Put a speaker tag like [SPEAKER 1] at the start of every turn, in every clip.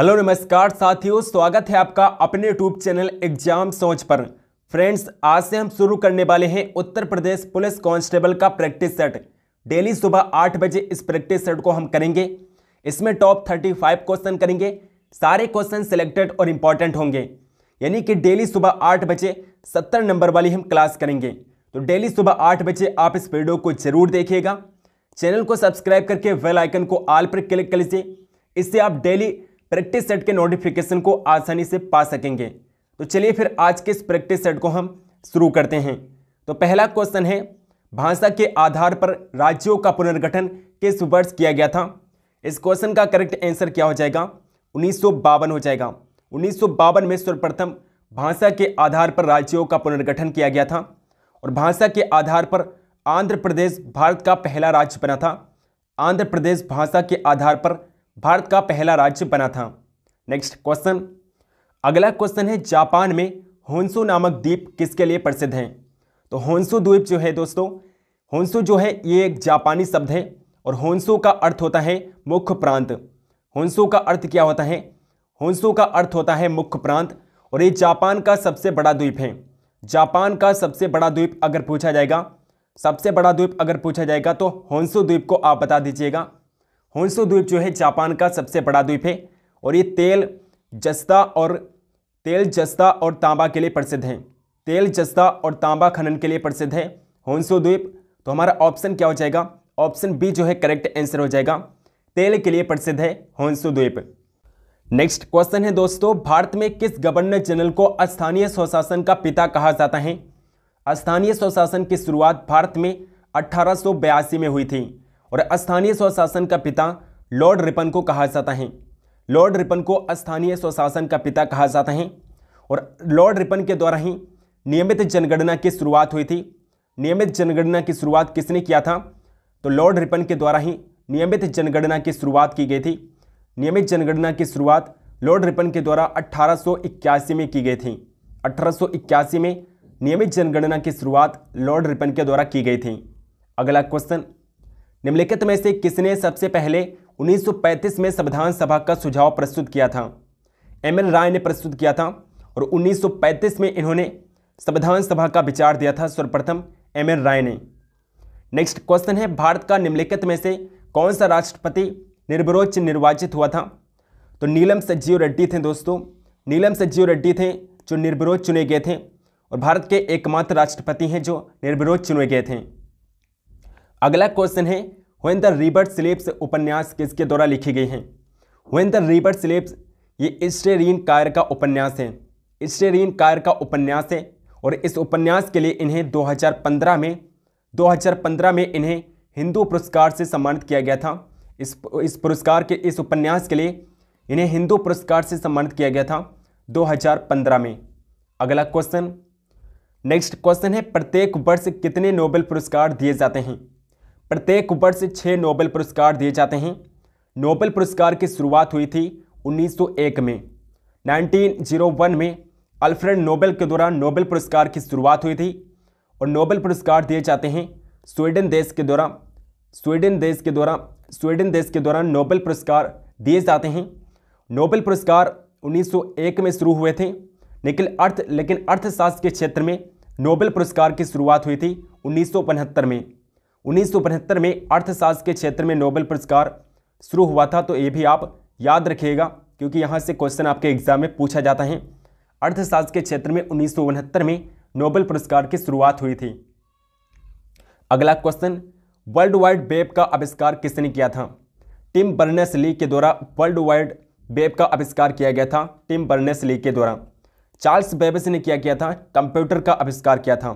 [SPEAKER 1] hello नमस्कार साथियों स्वागत है आपका अपने यूट्यूब चैनल एग्जाम सोच पर फ्रेंड्स आज से हम शुरू करने वाले हैं उत्तर प्रदेश पुलिस कांस्टेबल का प्रैक्टिस सेट डेली सुबह आठ बजे इस प्रैक्टिस सेट को हम करेंगे इसमें टॉप थर्टी फाइव क्वेश्चन करेंगे सारे क्वेश्चन सिलेक्टेड और इम्पॉर्टेंट होंगे यानी कि डेली सुबह आठ बजे सत्तर नंबर वाली हम क्लास करेंगे तो डेली सुबह आठ बजे आप इस वीडियो को जरूर देखिएगा चैनल को सब्सक्राइब करके वेल आइकन को आल पर क्लिक कर लीजिए इससे आप डेली प्रैक्टिस सेट के नोटिफिकेशन को आसानी से पा सकेंगे तो चलिए फिर आज के इस प्रैक्टिस सेट को हम शुरू करते हैं तो पहला क्वेश्चन है भाषा के आधार पर राज्यों का पुनर्गठन किस वर्ष किया गया था इस क्वेश्चन का करेक्ट आंसर क्या हो जाएगा उन्नीस हो जाएगा उन्नीस में सर्वप्रथम भाषा के आधार पर राज्यों का पुनर्गठन किया गया था और भाषा के आधार पर आंध्र प्रदेश भारत का पहला राज्य बना था आंध्र प्रदेश भाषा के आधार पर भारत का पहला राज्य बना था नेक्स्ट क्वेश्चन अगला क्वेश्चन है जापान में होन्सू नामक द्वीप किसके लिए प्रसिद्ध हैं तो होन्सू द्वीप जो है दोस्तों होंसू जो है ये एक जापानी शब्द है और होन्सू का अर्थ होता है मुख्य प्रांत होन्सू का अर्थ क्या होता है होंसू का अर्थ होता है मुख्य प्रांत और ये जापान का सबसे बड़ा द्वीप है जापान का सबसे बड़ा द्वीप अगर पूछा जाएगा सबसे बड़ा द्वीप अगर पूछा जाएगा तो होंसू द्वीप को आप बता दीजिएगा होन्सो द्वीप जो है जापान का सबसे बड़ा द्वीप है और ये तेल जस्ता और तेल जस्ता और तांबा के लिए प्रसिद्ध है तेल जस्ता और तांबा खनन के लिए प्रसिद्ध है होन्सो द्वीप तो हमारा ऑप्शन क्या हो जाएगा ऑप्शन बी जो है करेक्ट आंसर हो जाएगा तेल के लिए प्रसिद्ध है होन्सो द्वीप नेक्स्ट क्वेश्चन है दोस्तों भारत में किस गवर्नर जनरल को स्थानीय स्वशासन का पिता कहा जाता है स्थानीय स्वशासन की शुरुआत भारत में अट्ठारह में हुई थी और स्थानीय स्वशासन का पिता लॉर्ड रिपन को कहा जाता है लॉर्ड रिपन को स्थानीय स्वशासन का पिता कहा जाता है और लॉर्ड रिपन के द्वारा ही नियमित जनगणना की शुरुआत हुई थी नियमित जनगणना की शुरुआत किसने किया था तो लॉर्ड रिपन के द्वारा ही नियमित जनगणना की शुरुआत की गई थी नियमित जनगणना की शुरुआत लॉर्ड रिपन के द्वारा 1881 में की गई थी 1881 में नियमित जनगणना की शुरुआत लॉर्ड रिपन के द्वारा की गई थी अगला क्वेश्चन निम्नलिखित में से किसने सबसे पहले 1935 में संविधान सभा का सुझाव प्रस्तुत किया था एम एल राय ने प्रस्तुत किया था और 1935 में इन्होंने संविधान सभा का विचार दिया था सर्वप्रथम एम एल राय ने नेक्स्ट क्वेश्चन है भारत का निम्नलिखित में से कौन सा राष्ट्रपति निर्वरोच निर्वाचित हुआ था तो नीलम सज्जीव रेड्डी थे दोस्तों नीलम सज्जीव रेड्डी थे जो निर्विरोध चुने गए थे और भारत के एकमात्र राष्ट्रपति हैं जो निर्विरोध चुने गए थे अगला क्वेश्चन है वेन द रिबर्ट स्लेप्स उपन्यास किसके द्वारा लिखी गई हैं वेन द रिबर्ट स्लेप्स ये स्टेरीन कायर का उपन्यास है स्टेरीन कायर का उपन्यास है और इस उपन्यास के लिए इन्हें 2015 में 2015 में इन्हें हिंदू पुरस्कार से सम्मानित किया गया था इस इस पुरस्कार के इस उपन्यास के लिए इन्हें हिंदू पुरस्कार से सम्मानित किया गया था 2015 में अगला क्वेश्चन नेक्स्ट क्वेश्चन है प्रत्येक वर्ष कितने नोबेल पुरस्कार दिए जाते हैं प्रत्येक वर्ष छः नोबेल पुरस्कार दिए जाते हैं नोबेल पुरस्कार की शुरुआत हुई थी 1901 में 1901 में अल्फ्रेड नोबेल के द्वारा नोबेल पुरस्कार की शुरुआत हुई थी और नोबेल पुरस्कार दिए जाते हैं स्वीडन देश के द्वारा स्वीडन देश के द्वारा स्वीडन देश के द्वारा नोबेल पुरस्कार दिए जाते हैं नोबेल पुरस्कार 1901 में शुरू हुए थे लेकिन अर्थ लेकिन अर्थशास्त्र के क्षेत्र में नोबेल पुरस्कार की शुरुआत हुई थी उन्नीस में उन्नीस में अर्थशास्त्र के क्षेत्र में नोबेल पुरस्कार शुरू हुआ था तो ये भी आप याद रखिएगा क्योंकि यहाँ से क्वेश्चन आपके एग्जाम में पूछा जाता है अर्थशास्त्र के क्षेत्र में उन्नीस में नोबेल पुरस्कार की शुरुआत हुई थी अगला क्वेश्चन वर्ल्ड वाइड वेब का आविष्कार किसने किया था टिम बर्नेस ली के द्वारा वर्ल्ड वाइड वेब का आविष्कार किया गया था टिम बर्नेस ली के द्वारा चार्ल्स बेबस ने क्या किया था कंप्यूटर का आविष्कार किया था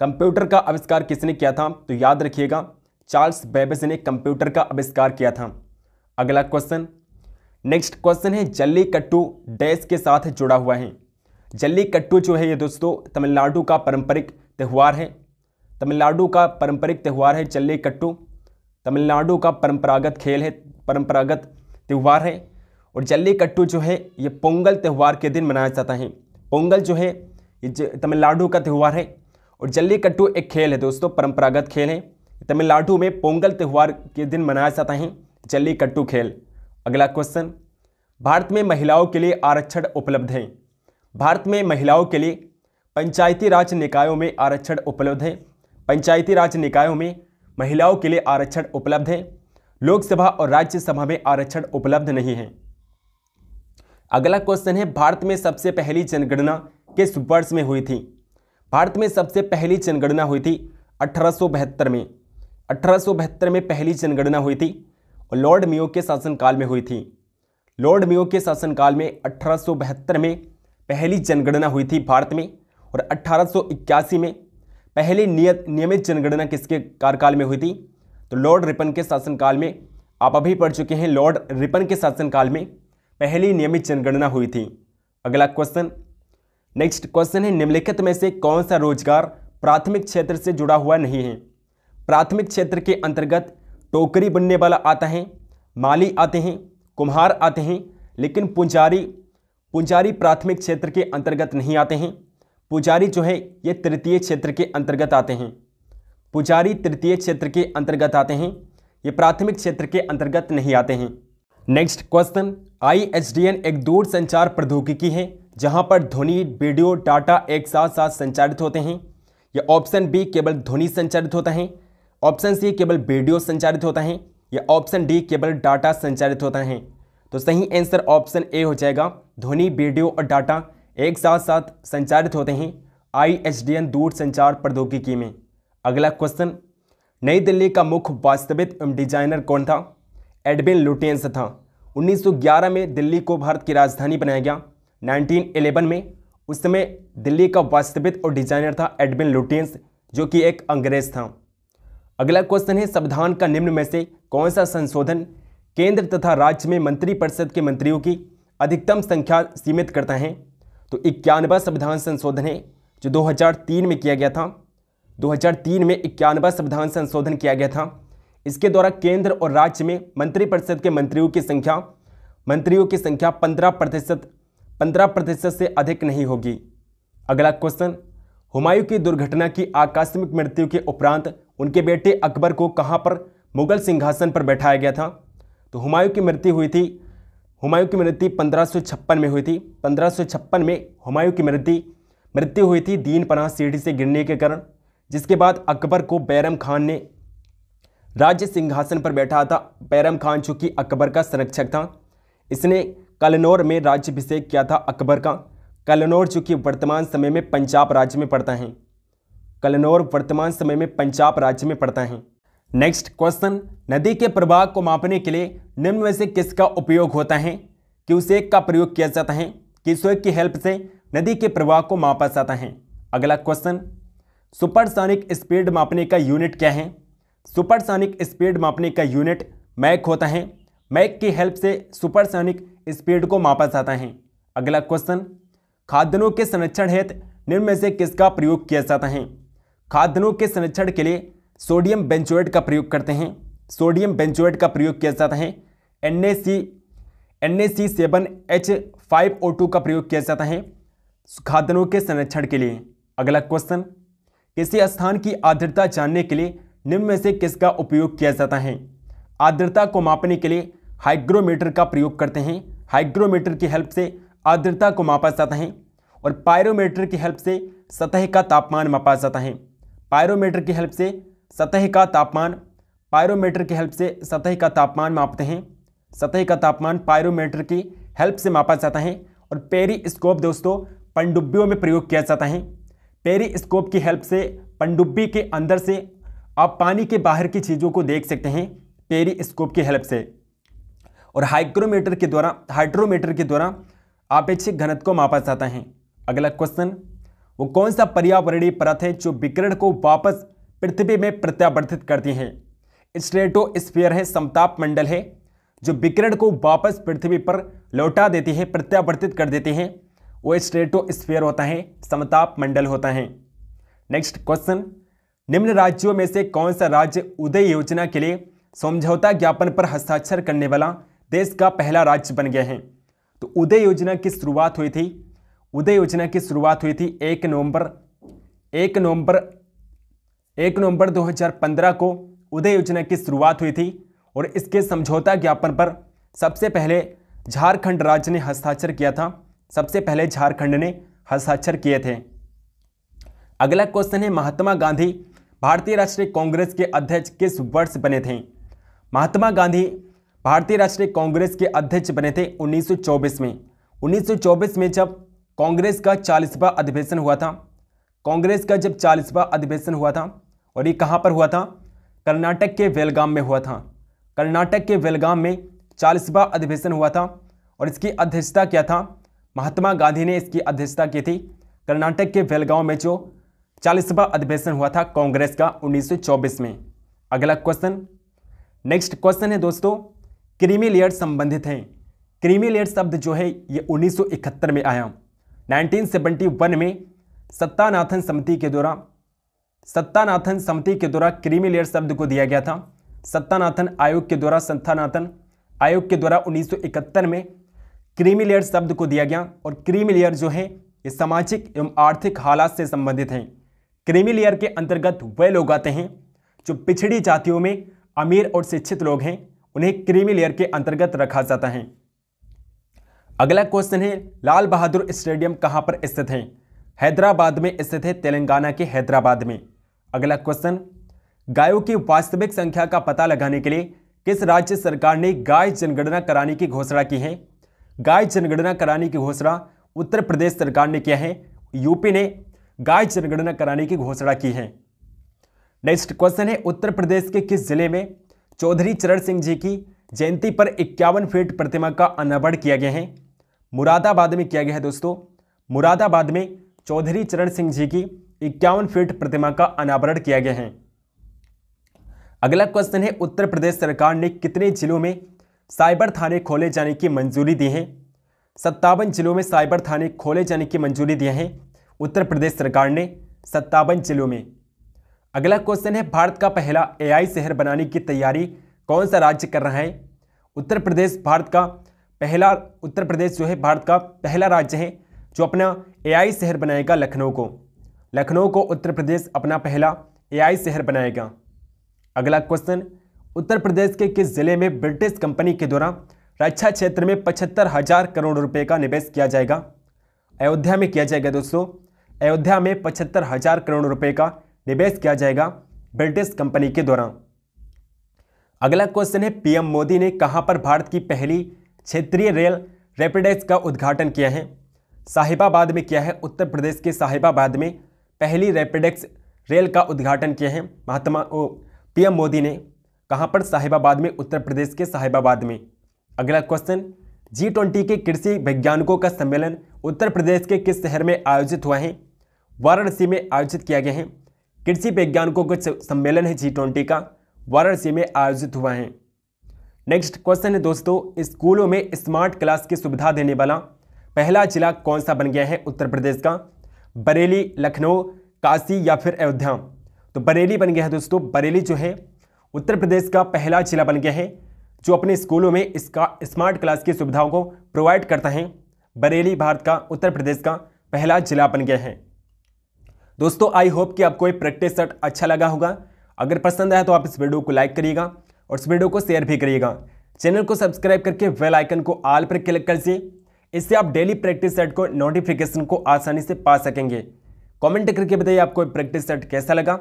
[SPEAKER 1] कंप्यूटर का आविष्कार किसने किया था तो याद रखिएगा चार्ल्स बेबेज ने कंप्यूटर का आविष्कार किया था अगला क्वेश्चन नेक्स्ट क्वेश्चन है जल्ली कट्टू डैश के साथ जुड़ा हुआ है जल्ली कट्टू जो है ये दोस्तों तमिलनाडु का पारंपरिक त्यौहार है तमिलनाडु का पारंपरिक त्यौहार है जल्ली कट्टू तमिलनाडु का परंपरागत खेल है परंपरागत त्यौहार है और जल्ली कट्टू जो है ये पोंगल त्यौहार के दिन मनाया जाता है पोंगल जो है ये तमिलनाडु का त्यौहार है और जल्लीकट्टू एक खेल है दोस्तों परंपरागत खेल है तमिलनाडु में पोंगल त्यौहार के दिन मनाया जाता है जल्लीकट्टू खेल अगला क्वेश्चन भारत में महिलाओं के लिए आरक्षण उपलब्ध हैं भारत में महिलाओं के लिए पंचायती राज निकायों में आरक्षण उपलब्ध है पंचायती राज निकायों में महिलाओं के लिए आरक्षण उपलब्ध है लोकसभा और राज्यसभा में आरक्षण उपलब्ध नहीं है अगला क्वेश्चन है भारत में सबसे पहली जनगणना किस वर्ष में हुई थी भारत में सबसे पहली जनगणना हुई थी अठारह में अठारह में पहली जनगणना हुई थी और लॉर्ड मियो के शासनकाल में हुई थी लॉर्ड मियो के शासनकाल में अठारह में पहली जनगणना हुई थी भारत में और अठारह में पहली नियत नियमित जनगणना किसके कार्यकाल में हुई थी तो लॉर्ड रिपन के शासनकाल में आप अभी पढ़ चुके हैं लॉर्ड रिपन के शासनकाल में पहली नियमित जनगणना हुई थी अगला क्वेश्चन नेक्स्ट क्वेश्चन है निम्नलिखित में से कौन सा रोजगार प्राथमिक क्षेत्र से जुड़ा हुआ नहीं है प्राथमिक क्षेत्र के अंतर्गत टोकरी बनने वाला आता है माली आते हैं कुम्हार आते हैं लेकिन पुंजारी पुंजारी प्राथमिक क्षेत्र के अंतर्गत नहीं आते हैं पुजारी जो है ये तृतीय क्षेत्र के अंतर्गत आते हैं पुजारी तृतीय क्षेत्र के अंतर्गत आते हैं ये प्राथमिक क्षेत्र के अंतर्गत नहीं आते हैं next question I H D N एक दूरसंचार प्रौद्योगिकी है जहां पर ध्वनि वीडियो डाटा एक साथ साथ संचारित होते हैं या ऑप्शन बी केवल ध्वनि संचारित होता है ऑप्शन सी केवल वीडियो संचारित होता है या ऑप्शन डी केवल डाटा संचारित होता है तो सही आंसर ऑप्शन ए हो जाएगा ध्वनि वीडियो और डाटा एक साथ साथ संचारित होते हैं आई एच डी एन दूर संचार प्रौद्योगिकी में अगला क्वेश्चन नई दिल्ली का मुख्य वास्तविक डिजाइनर कौन था एडविन लुटियंस था 1911 में दिल्ली को भारत की राजधानी बनाया गया 1911 में उस समय दिल्ली का वास्तविक और डिजाइनर था एडमिन लुटियंस जो कि एक अंग्रेज था अगला क्वेश्चन है संविधान का निम्न में से कौन सा संशोधन केंद्र तथा राज्य में मंत्रिपरिषद के मंत्रियों की अधिकतम संख्या सीमित करता है तो इक्यानवा संविधान संशोधन है जो 2003 में किया गया था 2003 में इक्यानवा संविधान संशोधन किया गया था इसके द्वारा केंद्र और राज्य में मंत्रिपरिषद के मंत्रियों की संख्या मंत्रियों की संख्या 15 प्रतिशत पंद्रह प्रतिशत से अधिक नहीं होगी अगला क्वेश्चन हुमायूं की दुर्घटना की आकस्मिक मृत्यु के उपरांत उनके बेटे अकबर को कहाँ पर मुगल सिंहासन पर बैठाया गया था तो हुमायूं की मृत्यु हुई थी हुमायूं की मृत्यु पंद्रह में हुई थी पंद्रह में हुमायूं की मृत्यु मृत्यु हुई थी दीन पनाह सीढ़ी से गिरने के कारण जिसके बाद अकबर को बैरम खान ने राज्य सिंहासन पर बैठा था बैरम खान चूंकि अकबर का संरक्षक था इसने कलनौर में राज्यभिषेक किया था अकबर का कलनौर जो कि वर्तमान समय में पंजाब राज्य में पड़ता है कलनौर वर्तमान समय में पंजाब राज्य में पड़ता है नेक्स्ट क्वेश्चन नदी के प्रवाह को मापने के लिए निम्न में से किसका उपयोग होता है क्यूसेक का प्रयोग किया जाता है क्यूसेक की हेल्प से नदी के प्रवाह को मापा जाता है अगला क्वेश्चन सुपरसोनिक स्पीड मापने का यूनिट क्या है सुपरसोनिक स्पीड मापने का यूनिट मैक होता है मैक की हेल्प से सुपरसोनिक स्पीड को मापा जाता है अगला क्वेश्चन खाद्यान्नों के संरक्षण हेतु निम्न में से किसका प्रयोग किया जाता है खाद्यान्नों के संरक्षण के लिए सोडियम बेंचोएट का प्रयोग करते हैं सोडियम बेंचोएट का प्रयोग किया जाता है N A C N A का प्रयोग किया जाता है खाद्यान्नों के संरक्षण के लिए अगला क्वेश्चन किसी स्थान की आर्द्रता जानने के लिए निम्न में से किसका उपयोग किया जाता है आर्द्रता को मापने के लिए हाइग्रोमीटर का प्रयोग करते हैं हाइग्रोमीटर की हेल्प से आर्द्रता को मापा जाता है और पायरोमीटर की हेल्प से सतह का तापमान मापा जाता है पायरोमीटर की हेल्प से सतह का तापमान पायरोमीटर की हेल्प से सतह का तापमान मापते हैं सतह का तापमान पायरोमीटर की हेल्प से मापा जाता है और पेरी स्कोप दोस्तों पनडुब्बियों में प्रयोग किया जाता है पेरी स्कोप की हेल्प से पनडुब्बी के अंदर से आप पानी के बाहर की चीज़ों को देख सकते हैं पेरी स्कोप की हेल्प से और हाइग्रोमीटर के द्वारा हाइड्रोमीटर के द्वारा आपेक्षिक घनत्व को मापा जाता है अगला क्वेश्चन वो कौन सा पर्यावरणीय परत है जो विकिरण को वापस पृथ्वी में प्रत्यावर्तित करती है स्ट्रेटोस्फीयर है समताप मंडल है जो विकिरण को वापस पृथ्वी पर लौटा देती है प्रत्यावर्तित कर देती है वो स्ट्रेटोस्फीयर होता है समताप मंडल होता है नेक्स्ट क्वेश्चन निम्न राज्यों में से कौन सा राज्य उदय योजना के लिए समझौता ज्ञापन पर हस्ताक्षर करने वाला देश का पहला राज्य बन गया है तो उदय योजना की शुरुआत हुई थी उदय योजना की शुरुआत हुई थी एक नवंबर एक नवंबर एक नवंबर 2015 को उदय योजना की शुरुआत हुई थी और इसके समझौता ज्ञापन पर सबसे पहले झारखंड राज्य ने हस्ताक्षर किया था सबसे पहले झारखंड ने हस्ताक्षर किए थे अगला क्वेश्चन है महात्मा गांधी भारतीय राष्ट्रीय कांग्रेस के अध्यक्ष किस वर्ष बने थे महात्मा गांधी भारतीय राष्ट्रीय कांग्रेस के अध्यक्ष बने थे 1924 में 1924 में जब कांग्रेस का चालीसवा अधिवेशन हुआ था कांग्रेस का जब चालीसवा अधिवेशन हुआ था और ये कहाँ पर हुआ था कर्नाटक के वेलगाम में हुआ था कर्नाटक के वेलगाम में चालीसवा अधिवेशन हुआ था और इसकी अध्यक्षता क्या था महात्मा गांधी ने इसकी अध्यक्षता की थी कर्नाटक के वेलगांव में जो चालीसवा अधिवेशन हुआ था कांग्रेस का 1924 में अगला क्वेश्चन नेक्स्ट क्वेश्चन है दोस्तों क्रीमी लेयर संबंधित हैं क्रीमी लेयर शब्द जो है ये 1971 में आया 1971 में सत्तानाथन समिति के द्वारा सत्तानाथन समिति के द्वारा क्रीमी लेयर शब्द को दिया गया था सत्तानाथन आयोग के द्वारा सत्तानाथन आयोग के द्वारा 1971 में क्रीमी लेयर शब्द को दिया गया और क्रीमी लेयर जो है ये सामाजिक एवं आर्थिक हालात से संबंधित हैं क्रीमी लेयर के अंतर्गत वे लोग आते हैं जो पिछड़ी जातियों में अमीर और शिक्षित लोग हैं उन्हें क्रीमी लेयर के अंतर्गत रखा जाता है अगला क्वेश्चन है लाल बहादुर स्टेडियम कहां पर स्थित है हैदराबाद में स्थित है तेलंगाना के हैदराबाद में अगला क्वेश्चन गायों की वास्तविक संख्या का पता लगाने के लिए किस राज्य सरकार ने गाय जनगणना कराने की घोषणा की है गाय जनगणना कराने की घोषणा उत्तर प्रदेश सरकार ने किया है यूपी ने गाय जनगणना कराने की घोषणा की है नेक्स्ट क्वेश्चन है उत्तर प्रदेश के किस जिले में चौधरी चरण सिंह जी की जयंती पर इक्यावन फीट प्रतिमा का अनावरण किया गया है मुरादाबाद में किया गया है दोस्तों मुरादाबाद में चौधरी चरण सिंह जी की इक्यावन फीट प्रतिमा का अनावरण किया गया है अगला क्वेश्चन है उत्तर प्रदेश सरकार ने कितने जिलों में साइबर थाने खोले जाने की मंजूरी दी है सत्तावन जिलों में साइबर थाने खोले जाने की मंजूरी दी है उत्तर प्रदेश सरकार ने सत्तावन जिलों में अगला क्वेश्चन है भारत का पहला एआई शहर बनाने की तैयारी कौन सा राज्य कर रहा है उत्तर प्रदेश भारत का पहला उत्तर प्रदेश जो है भारत का पहला राज्य है जो अपना एआई शहर बनाएगा लखनऊ को लखनऊ को उत्तर प्रदेश अपना पहला एआई शहर बनाएगा अगला क्वेश्चन उत्तर प्रदेश के किस जिले में ब्रिटिश कंपनी के द्वारा रक्षा क्षेत्र में पचहत्तर हजार करोड़ रुपए का निवेश किया जाएगा अयोध्या में किया जाएगा दोस्तों अयोध्या में पचहत्तर हजार करोड़ रुपए का निवेश किया जाएगा ब्रिटिश कंपनी के द्वारा अगला क्वेश्चन है पीएम मोदी ने कहां पर भारत की पहली क्षेत्रीय रेल रेपिडेज का उद्घाटन किया है साहिबाबाद में किया है उत्तर प्रदेश के साहिबाबाद में पहली रेपिडेक्स रेल का उद्घाटन किया है महात्मा पीएम मोदी ने कहाँ पर साहिबाबाद में उत्तर प्रदेश के साहिबाबाद में अगला क्वेश्चन जी ट्वेंटी के कृषि वैज्ञानिकों का सम्मेलन उत्तर प्रदेश के किस शहर में आयोजित हुआ है वाराणसी में आयोजित किया गया है कृषि वैज्ञानिकों का सम्मेलन है जी ट्वेंटी का वाराणसी में आयोजित हुआ है नेक्स्ट क्वेश्चन है दोस्तों स्कूलों में स्मार्ट क्लास की सुविधा देने वाला पहला जिला कौन सा बन गया है उत्तर प्रदेश का बरेली लखनऊ काशी या फिर अयोध्या तो बरेली बन गया है दोस्तों बरेली जो है उत्तर प्रदेश का पहला जिला बन गया है जो अपने स्कूलों में इसका स्मार्ट क्लास की सुविधाओं को प्रोवाइड करता है बरेली भारत का उत्तर प्रदेश का पहला जिला बन गया है दोस्तों आई होप कि आपको ये प्रैक्टिस सेट अच्छा लगा होगा अगर पसंद आया तो आप इस वीडियो को लाइक करिएगा और इस वीडियो को शेयर भी करिएगा चैनल को सब्सक्राइब करके वेल आइकन को आल पर क्लिक कर इससे आप डेली प्रैक्टिस सेट को नोटिफिकेशन को आसानी से पा सकेंगे कमेंट करके बताइए आपको प्रैक्टिस सेट कैसा लगा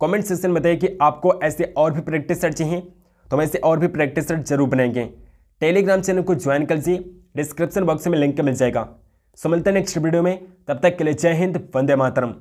[SPEAKER 1] कमेंट सेक्शन में बताइए कि आपको ऐसे और भी प्रैक्टिस सेट चाहिए तो हम ऐसे और भी प्रैक्टिस सेट जरूर बनाएंगे टेलीग्राम चैनल को ज्वाइन कर लीजिए डिस्क्रिप्शन बॉक्स में लिंक मिल जाएगा सो मिलते हैं नेक्स्ट वीडियो में तब तक के लिए जय हिंद वंदे मातरम